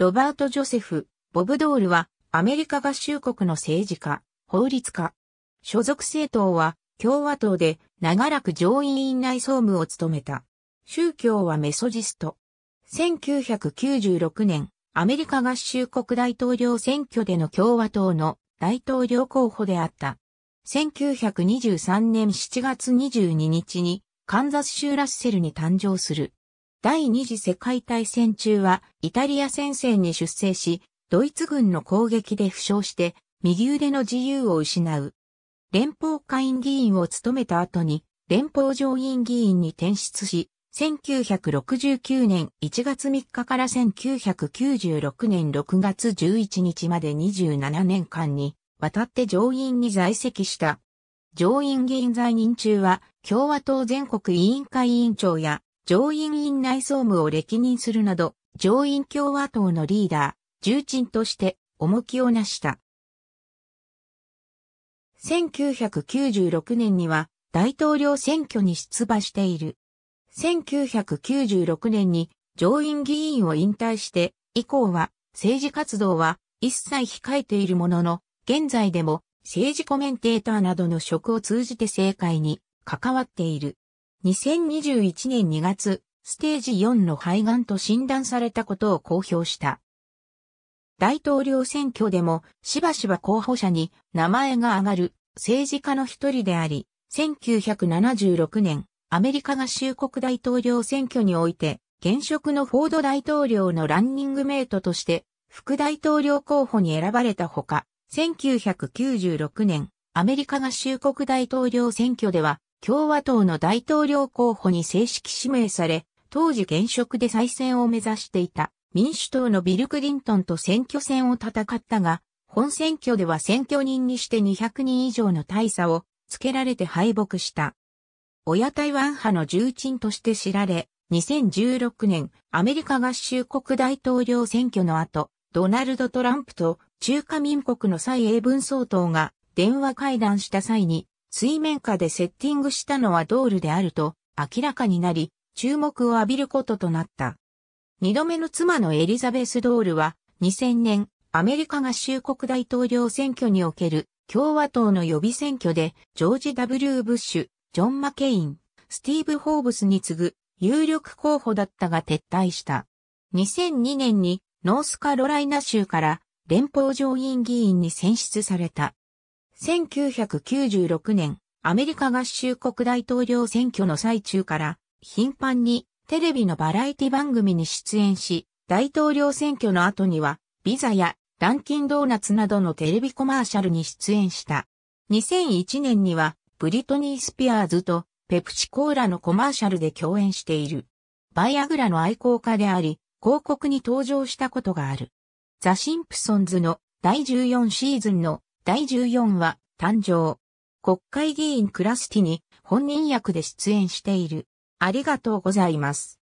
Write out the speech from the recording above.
ロバート・ジョセフ、ボブ・ドールは、アメリカ合衆国の政治家、法律家。所属政党は、共和党で、長らく上院院内総務を務めた。宗教はメソジスト。1996年、アメリカ合衆国大統領選挙での共和党の大統領候補であった。1923年7月22日に、カンザス州ラッセルに誕生する。第二次世界大戦中はイタリア戦線に出征し、ドイツ軍の攻撃で負傷して、右腕の自由を失う。連邦下院議員を務めた後に、連邦上院議員に転出し、1969年1月3日から1996年6月11日まで27年間に、渡って上院に在籍した。上院議員在任中は、共和党全国委員会委員長や上院院内総務を歴任するなど、上院共和党のリーダー、重鎮として重きをなした。1996年には大統領選挙に出馬している。1996年に上院議員を引退して以降は政治活動は一切控えているものの、現在でも政治コメンテーターなどの職を通じて政界に関わっている。2021年2月、ステージ4の肺がんと診断されたことを公表した。大統領選挙でもしばしば候補者に名前が挙がる政治家の一人であり、1976年、アメリカ合衆国大統領選挙において、現職のフォード大統領のランニングメイトとして、副大統領候補に選ばれたほか、1996年、アメリカ合衆国大統領選挙では、共和党の大統領候補に正式指名され、当時現職で再選を目指していた民主党のビル・クリントンと選挙戦を戦ったが、本選挙では選挙人にして200人以上の大差をつけられて敗北した。親台湾派の重鎮として知られ、2016年アメリカ合衆国大統領選挙の後、ドナルド・トランプと中華民国の蔡英文総統が電話会談した際に水面下でセッティングしたのはドールであると明らかになり、注目を浴びることとなった。二度目の妻のエリザベス・ドールは、2000年、アメリカ合衆国大統領選挙における共和党の予備選挙で、ジョージ・ W・ ブッシュ、ジョン・マケイン、スティーブ・ホーブスに次ぐ有力候補だったが撤退した。2002年にノースカロライナ州から連邦上院議員に選出された。1996年、アメリカ合衆国大統領選挙の最中から、頻繁にテレビのバラエティ番組に出演し、大統領選挙の後には、ビザやダンキンドーナツなどのテレビコマーシャルに出演した。2001年には、ブリトニー・スピアーズとペプチコーラのコマーシャルで共演している。バイアグラの愛好家であり、広告に登場したことがある。ザ・シンプソンズの第14シーズンの第14話、誕生。国会議員クラスティに本人役で出演している。ありがとうございます。